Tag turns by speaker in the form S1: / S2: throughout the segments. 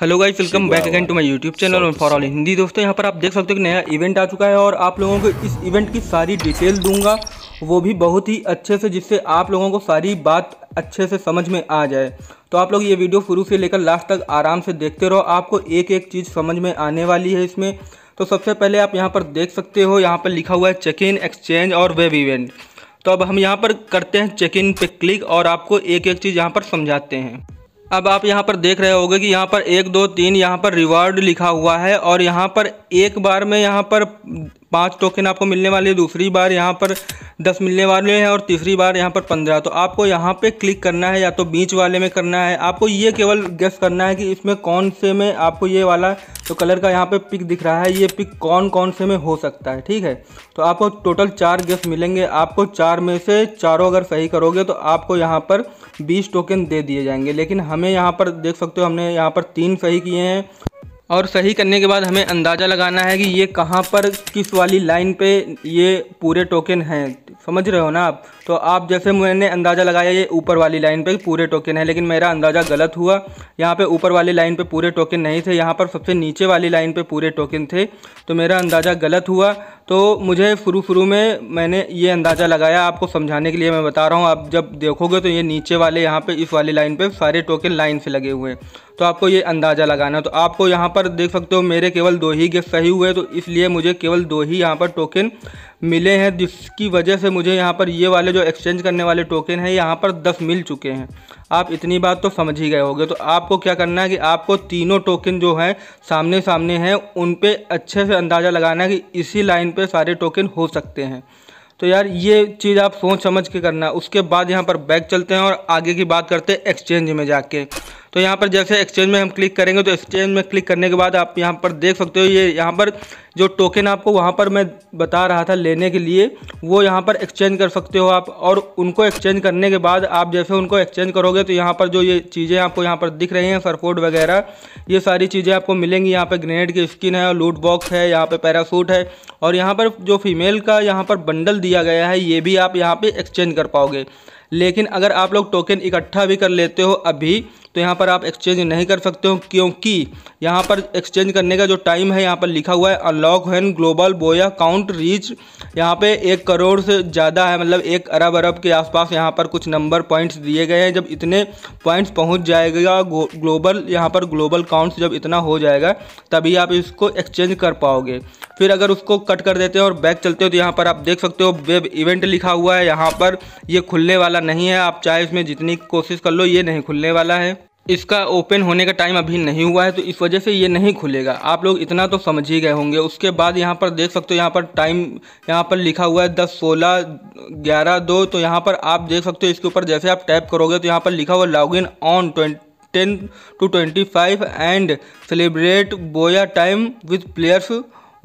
S1: hello guys welcome back again to my YouTube channel और for all Hindi दोस्तों यहाँ पर आप देख सकते हो कि नया इवेंट आ चुका है और आप लोगों को इस इवेंट की सारी डिटेल दूंगा वो भी बहुत ही अच्छे से जिससे आप लोगों को सारी बात अच्छे से समझ में आ जाए तो आप लोग ये वीडियो शुरू से लेकर लास्ट तक आराम से देखते रहो आपको एक एक चीज़ समझ में आने वाली है इसमें तो सबसे पहले आप यहाँ पर देख सकते हो यहाँ पर लिखा हुआ है चेक इन एक्सचेंज और वेब इवेंट तो अब हम यहाँ पर करते हैं चेक इन पे क्लिक और आपको एक एक चीज़ यहाँ पर समझाते हैं अब आप यहाँ पर देख रहे होगे कि यहाँ पर एक दो तीन यहाँ पर रिवार्ड लिखा हुआ है और यहाँ पर एक बार में यहाँ पर पाँच टोकन आपको मिलने वाले हैं दूसरी बार यहाँ पर दस मिलने वाले हैं और तीसरी बार यहाँ पर पंद्रह तो आपको यहाँ पे क्लिक करना है या तो बीच वाले में करना है आपको ये केवल गेस करना है कि इसमें कौन से में आपको ये वाला तो कलर का यहाँ पे पिक दिख रहा है ये पिक कौन कौन से में हो सकता है ठीक है तो आपको टोटल चार गेस मिलेंगे आपको चार में से चारों अगर सही करोगे तो आपको यहाँ पर बीस टोकन दे दिए जाएंगे लेकिन हमें यहाँ पर देख सकते हो हमने यहाँ पर तीन सही किए हैं और सही करने के बाद हमें अंदाज़ा लगाना है कि ये कहाँ पर किस वाली लाइन पे ये पूरे टोकन हैं समझ रहे हो ना आप तो आप जैसे मैंने अंदाज़ा लगाया ये ऊपर वाली लाइन पे पूरे टोकन है लेकिन मेरा अंदाज़ा गलत हुआ यहाँ पे ऊपर वाली लाइन पे पूरे टोकन नहीं थे यहाँ पर सबसे नीचे वाली लाइन पे पूरे टोकन थे तो मेरा अंदाज़ा गलत हुआ तो मुझे शुरू शुरू में मैंने ये अंदाज़ा लगाया आपको समझाने के लिए मैं बता रहा हूँ आप जब देखोगे तो ये नीचे वाले यहाँ पर इस वाली लाइन पर सारे टोकन लाइन से लगे हुए हैं तो आपको ये अंदाज़ा लगाना तो आपको यहाँ पर देख सकते हो मेरे केवल दो ही गेस्ट सही हुए तो इसलिए मुझे केवल दो ही यहाँ पर टोकन मिले हैं जिसकी वजह से मुझे यहाँ पर ये वाले जो एक्सचेंज करने वाले टोकन हैं यहाँ पर दस मिल चुके हैं आप इतनी बात तो समझ ही गए होगे तो आपको क्या करना है कि आपको तीनों टोकन जो हैं सामने सामने हैं उन पर अच्छे से अंदाज़ा लगाना है कि इसी लाइन पर सारे टोकन हो सकते हैं तो यार ये चीज़ आप सोच समझ के करना उसके बाद यहाँ पर बैग चलते हैं और आगे की बात करते हैं एक्सचेंज में जाके तो यहाँ पर जैसे एक्सचेंज में हम क्लिक करेंगे तो एक्सचेंज में क्लिक करने के बाद आप यहाँ पर देख सकते हो ये यहाँ पर जो टोकन आपको वहाँ पर मैं बता रहा था लेने के लिए वो यहाँ पर एक्सचेंज कर सकते हो आप और उनको एक्सचेंज करने के बाद आप जैसे उनको एक्सचेंज करोगे तो यहाँ पर जो ये चीज़ें आपको यहाँ पर दिख रही हैं सरपोर्ट वगैरह ये सारी चीज़ें आपको मिलेंगी यहाँ पर ग्रेनेड की स्किन है और लूट बॉक्स है यहाँ पर पैरासूट है और यहाँ पर जो फीमेल का यहाँ पर बंडल दिया गया है ये भी आप यहाँ पर एक्सचेंज कर पाओगे लेकिन अगर आप लोग टोकन इकट्ठा भी कर लेते हो अभी तो यहाँ पर आप एक्सचेंज नहीं कर सकते हो क्योंकि यहाँ पर एक्सचेंज करने का जो टाइम है यहाँ पर लिखा हुआ है अनलॉक हैन ग्लोबल बोया काउंट रीच यहाँ पे एक करोड़ से ज़्यादा है मतलब एक अरब अरब के आसपास यहाँ पर कुछ नंबर पॉइंट्स दिए गए हैं जब इतने पॉइंट्स पहुँच जाएगा ग्लोबल यहाँ पर ग्लोबल काउंट्स जब इतना हो जाएगा तभी आप इसको एक्सचेंज कर पाओगे फिर अगर उसको कट कर देते हो और बैक चलते हो तो यहाँ पर आप देख सकते हो वेब इवेंट लिखा हुआ है यहाँ पर ये खुलने वाला नहीं है आप चाहे इसमें जितनी कोशिश कर लो ये नहीं खुलने वाला है इसका ओपन होने का टाइम अभी नहीं हुआ है तो इस वजह से ये नहीं खुलेगा आप लोग इतना तो समझ ही गए होंगे उसके बाद यहाँ पर देख सकते हो यहाँ पर टाइम यहाँ पर लिखा हुआ है दस सोलह ग्यारह दो तो यहाँ पर आप देख सकते हो इसके ऊपर जैसे आप टैप करोगे तो यहाँ पर लिखा हुआ log in on ten two twenty five and celebrate booyah time with players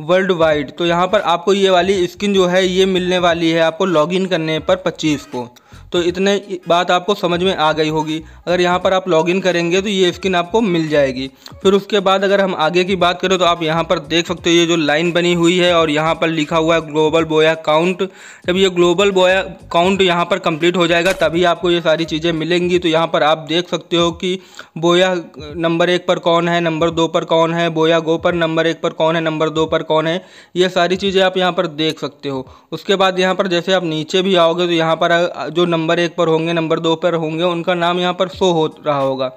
S1: worldwide तो यहाँ पर आपको ये वाली स्किन जो है ये मिलने वाली है आपको लॉगिन करने पर पच्चीस को तो इतने बात आपको समझ में आ गई होगी अगर यहाँ पर आप लॉगिन करेंगे तो ये स्किन आपको मिल जाएगी फिर उसके बाद अगर हम आगे की बात करें तो आप यहाँ पर देख सकते हो ये जो लाइन बनी हुई है और यहाँ पर लिखा हुआ है ग्लोबल बोया काउंट जब ये ग्लोबल बोया काउंट यहाँ पर कंप्लीट हो जाएगा तभी आपको ये सारी चीज़ें मिलेंगी तो यहाँ पर आप देख सकते हो कि बोया नंबर एक पर कौन है नंबर दो पर कौन है बोया गो पर नंबर एक पर कौन है नंबर दो पर कौन है ये सारी चीज़ें आप यहाँ पर देख सकते हो उसके बाद यहाँ पर जैसे आप नीचे भी आओगे तो यहाँ पर जो नंबर नंबर एक पर होंगे नंबर दो पर होंगे उनका नाम यहाँ पर शो हो रहा होगा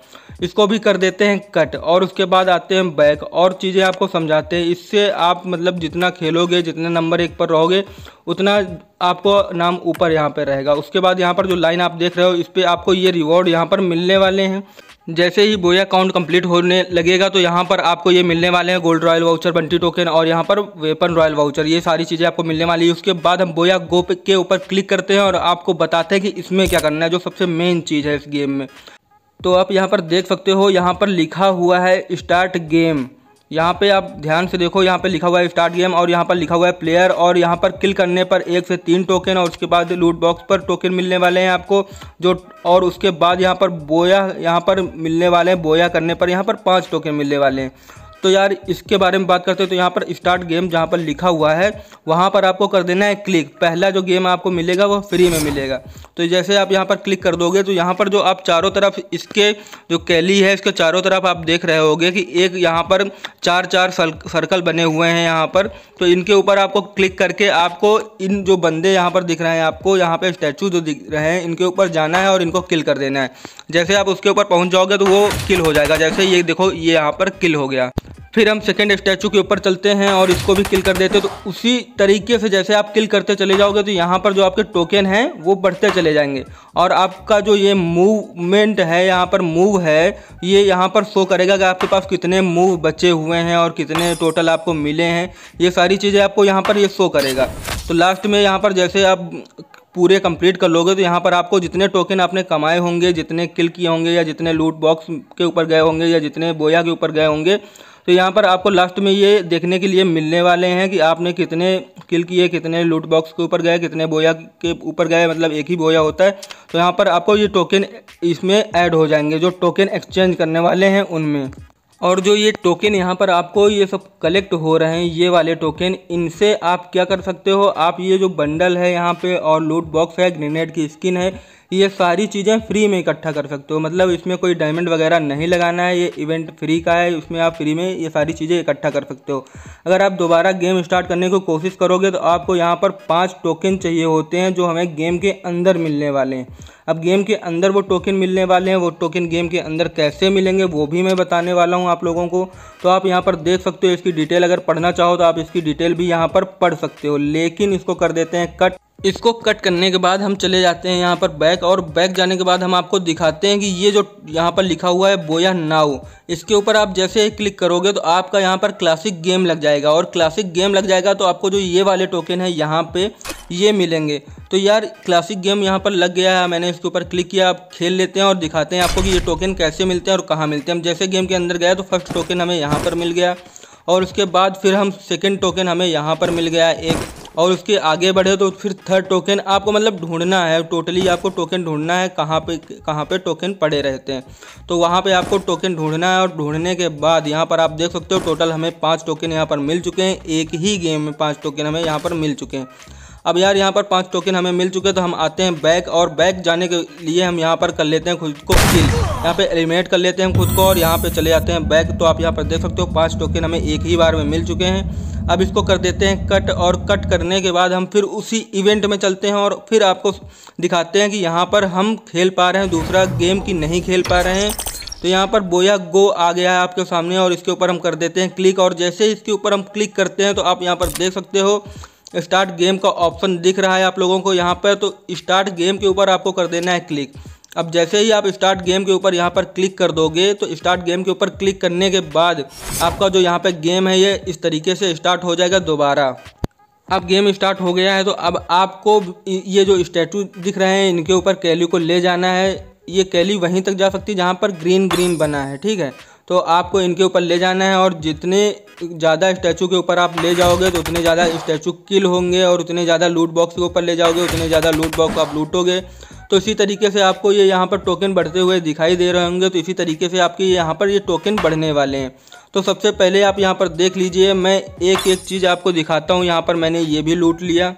S1: इसको भी कर देते हैं कट और उसके बाद आते हैं बैक और चीज़ें आपको समझाते हैं इससे आप मतलब जितना खेलोगे जितने नंबर एक पर रहोगे उतना आपको नाम ऊपर यहाँ पर रहेगा उसके बाद यहाँ पर जो लाइन आप देख रहे हो इस पर आपको ये रिवॉर्ड यहाँ पर मिलने वाले हैं जैसे ही बोया काउंट कंप्लीट होने लगेगा तो यहाँ पर आपको ये मिलने वाले हैं gold royal voucher bounty token और यहाँ पर वेपन रॉयल वाउचर ये सारी चीज़ें आपको मिलने वाली है उसके बाद हम बोया गो के ऊपर क्लिक करते हैं और आपको बताते हैं कि इसमें क्या करना है जो सबसे मेन चीज़ है इस गेम में तो आप यहाँ पर देख सकते हो यहाँ पर लिखा हुआ है स्टार्ट गेम यहाँ पे आप ध्यान से देखो यहाँ पे लिखा हुआ है स्टार्ट गेम और यहाँ पर लिखा हुआ है प्लेयर और यहाँ पर किल करने पर एक से तीन टोकन और उसके बाद लूट बॉक्स पर टोकन मिलने वाले हैं आपको जो और उसके बाद यहाँ पर बोया यहाँ पर मिलने वाले हैं बोया करने पर यहाँ पर पाँच टोकन मिलने वाले हैं तो यार इसके बारे में बात करते हैं तो यहाँ पर स्टार्ट गेम जहाँ पर लिखा हुआ है वहाँ पर आपको कर देना है क्लिक पहला जो गेम आपको मिलेगा वो फ्री में मिलेगा तो जैसे आप यहाँ पर क्लिक कर दोगे तो यहाँ पर जो आप चारों तरफ इसके जो कैली है इसके चारों तरफ आप देख रहे होगे कि एक यहाँ पर चार चार सर्कल बने हुए हैं यहाँ पर तो इनके ऊपर आपको क्लिक करके आपको इन जो बंदे यहाँ पर दिख रहे हैं आपको यहाँ पर स्टैचू जो दिख रहे हैं इनके ऊपर जाना है और इनको किल कर देना है जैसे आप उसके ऊपर पहुँच जाओगे तो वो किल हो जाएगा जैसे ये देखो ये यहाँ पर किल हो गया फिर हम सेकेंड स्टैचू के ऊपर चलते हैं और इसको भी किल कर देते हैं तो उसी तरीके से जैसे आप किल करते चले जाओगे तो यहाँ पर जो आपके टोकन हैं वो बढ़ते चले जाएंगे और आपका जो ये मूवमेंट है यहाँ पर मूव है ये यहाँ पर शो करेगा कि आपके पास कितने मूव बचे हुए हैं और कितने टोटल आपको मिले हैं ये सारी चीज़ें आपको यहाँ पर ये शो करेगा तो लास्ट में यहाँ पर जैसे आप पूरे कंप्लीट कर लोगे तो यहाँ पर आपको जितने टोकन आपने कमाए होंगे जितने किल किए होंगे या जितने लूट बॉक्स के ऊपर गए होंगे या जितने बोया के ऊपर गए होंगे तो यहाँ पर आपको लास्ट में ये देखने के लिए मिलने वाले हैं कि आपने कितने किल किए कितने लूट बॉक्स के ऊपर गए कितने बोया के ऊपर गए मतलब एक ही बोया होता है तो यहाँ पर आपको ये टोकन इसमें ऐड हो जाएंगे जो टोकन एक्सचेंज करने वाले हैं उनमें और जो ये टोकन यहाँ पर आपको ये सब कलेक्ट हो रहे हैं ये वाले टोकन इनसे आप क्या कर सकते हो आप ये जो बंडल है यहाँ पे और लूट बॉक्स है ग्रेनेड की स्किन है ये सारी चीज़ें फ्री में इकट्ठा कर सकते हो मतलब इसमें कोई डायमंड वगैरह नहीं लगाना है ये इवेंट फ्री का है इसमें आप फ्री में ये सारी चीज़ें इकट्ठा कर सकते हो अगर आप दोबारा गेम स्टार्ट करने की को कोशिश करोगे तो आपको यहाँ पर पाँच टोकन चाहिए होते हैं जो हमें गेम के अंदर मिलने वाले हैं अब गेम के अंदर वो टोकन मिलने वाले हैं वो टोकन गेम के अंदर कैसे मिलेंगे वो भी मैं बताने वाला हूँ आप लोगों को तो आप यहाँ पर देख सकते हो इसकी डिटेल अगर पढ़ना चाहो तो आप इसकी डिटेल भी यहाँ पर पढ़ सकते हो लेकिन इसको कर देते हैं कट इसको कट करने के बाद हम चले जाते हैं यहाँ पर बैक और बैक जाने के बाद हम आपको दिखाते हैं कि ये जो यहाँ पर लिखा हुआ है बोया नाउ इसके ऊपर आप जैसे ही क्लिक करोगे तो आपका यहाँ पर क्लासिक गेम लग जाएगा और क्लासिक गेम लग जाएगा तो आपको जो ये वाले टोकन है यहाँ पे ये मिलेंगे तो यार क्लासिक गेम यहाँ पर लग गया है मैंने इसके ऊपर क्लिक किया आप खेल लेते हैं और दिखाते हैं आपको कि ये टोकन कैसे मिलते हैं और कहाँ मिलते हैं हम जैसे गेम के अंदर गया तो फर्स्ट टोकन हमें यहाँ पर मिल गया और उसके बाद फिर हम सेकेंड टोकन हमें यहाँ पर मिल गया एक और उसके आगे बढ़े तो फिर थर्ड टोकन आपको मतलब ढूंढना है टोटली आपको टोकन ढूंढना है कहाँ पे कहाँ पे टोकन पड़े रहते हैं तो वहाँ पे आपको टोकन ढूंढना है और ढूंढने के बाद यहाँ पर आप देख सकते हो टोटल हमें पाँच टोकन यहाँ पर मिल चुके हैं एक ही गेम में पाँच टोकन हमें यहाँ पर मिल चुके हैं अब यार यहाँ पर पाँच टोकन हमें मिल चुके तो हम आते हैं बैक और बैक जाने के लिए हम यहाँ पर कर लेते हैं खुद को किल यहाँ पे एलिमिनेट कर लेते हैं खुद को और यहाँ पे चले जाते हैं बैक तो आप यहाँ पर देख सकते हो पाँच टोकन हमें एक ही बार में मिल चुके हैं अब इसको कर देते हैं कट और कट करने के बाद हम फिर उसी इवेंट में चलते हैं और फिर आपको दिखाते हैं कि यहाँ पर हम खेल पा रहे हैं दूसरा गेम की नहीं खेल पा रहे हैं तो यहाँ पर बोया गो आ गया है आपके सामने और इसके ऊपर हम कर देते हैं क्लिक और जैसे इसके ऊपर हम क्लिक करते हैं तो आप यहाँ पर देख सकते हो स्टार्ट गेम का ऑप्शन दिख रहा है आप लोगों को यहाँ पर तो स्टार्ट गेम के ऊपर आपको कर देना है क्लिक अब जैसे ही आप स्टार्ट गेम के ऊपर यहाँ पर क्लिक कर दोगे तो स्टार्ट गेम के ऊपर क्लिक करने के बाद आपका जो यहाँ पर गेम है ये इस तरीके से स्टार्ट हो जाएगा दोबारा अब गेम स्टार्ट हो गया है तो अब आपको ये जो स्टैचू दिख रहे हैं इनके ऊपर कैली को ले जाना है ये कैली वहीं तक जा सकती है जहाँ पर ग्रीन ग्रीन बना है ठीक है तो आपको इनके ऊपर ले जाना है और जितने ज़्यादा स्टैचू के ऊपर आप ले जाओगे तो उतने ज़्यादा स्टैचू किल होंगे और उतने ज़्यादा लूट बॉक्स के ऊपर ले जाओगे उतने ज़्यादा लूट बॉक्स आप लूटोगे तो इसी तरीके से आपको ये यहाँ पर टोकन बढ़ते हुए दिखाई दे रहे होंगे तो इसी तरीके से आपके यहाँ पर ये टोकन बढ़ने वाले हैं तो सबसे पहले आप यहाँ पर देख लीजिए मैं एक एक चीज़ आपको दिखाता हूँ यहाँ पर मैंने ये भी लूट लिया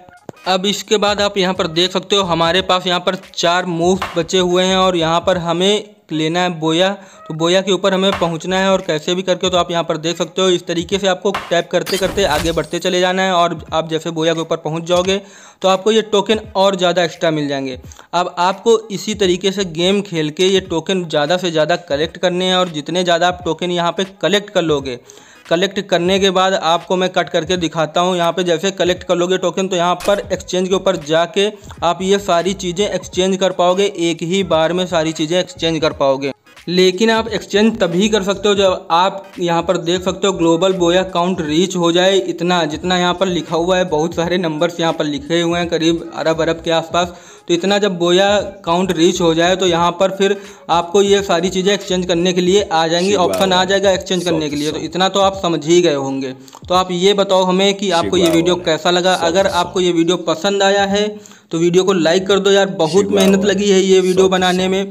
S1: अब इसके बाद आप यहाँ पर देख सकते हो हमारे पास यहाँ पर चार मूव बचे हुए हैं और यहाँ पर हमें लेना है बोया तो बोया के ऊपर हमें पहुंचना है और कैसे भी करके तो आप यहाँ पर देख सकते हो इस तरीके से आपको टैप करते करते आगे बढ़ते चले जाना है और आप जैसे बोया के ऊपर पहुँच जाओगे तो आपको ये टोकन और ज़्यादा एक्स्ट्रा मिल जाएंगे अब आपको इसी तरीके से गेम खेल के ये टोकन ज़्यादा से ज़्यादा कलेक्ट करने हैं और जितने ज़्यादा आप टोकन यहाँ पर कलेक्ट कर लोगे कलेक्ट करने के बाद आपको मैं कट करके दिखाता हूँ यहाँ पे जैसे कलेक्ट कर लोगे टोकन तो यहाँ पर एक्सचेंज के ऊपर जाके आप ये सारी चीज़ें एक्सचेंज कर पाओगे एक ही बार में सारी चीज़ें एक्सचेंज कर पाओगे लेकिन आप एक्सचेंज तभी कर सकते हो जब आप यहाँ पर देख सकते हो ग्लोबल बोया काउंट रीच हो जाए इतना जितना यहाँ पर लिखा हुआ है बहुत सारे नंबर्स यहाँ पर लिखे हुए हैं करीब अरब अरब के आसपास तो इतना जब बोया काउंट रीच हो जाए तो यहाँ पर फिर आपको ये सारी चीज़ें एक्सचेंज करने के लिए आ जाएंगी ऑप्शन आ जाएगा एक्सचेंज करने के लिए तो इतना तो आप समझ ही गए होंगे तो आप ये बताओ हमें कि आपको ये वीडियो कैसा लगा अगर आपको ये वीडियो पसंद आया है तो वीडियो को लाइक कर दो यार बहुत मेहनत लगी है ये वीडियो बनाने में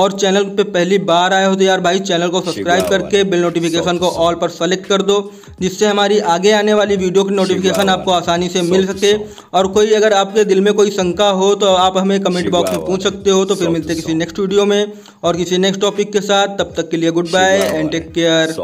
S1: और चैनल पे पहली बार आए हो तो यार भाई चैनल को सब्सक्राइब करके बिल नोटिफिकेशन को ऑल पर सेलेक्ट कर दो जिससे हमारी आगे आने वाली वीडियो की नोटिफिकेशन आपको आसानी से मिल सके और कोई अगर आपके दिल में कोई शंका हो तो आप हमें कमेंट बॉक्स में पूछ सकते हो तो फिर मिलते किसी नेक्स्ट वीडियो में और किसी नेक्स्ट टॉपिक के साथ तब तक के लिए goodbye and take care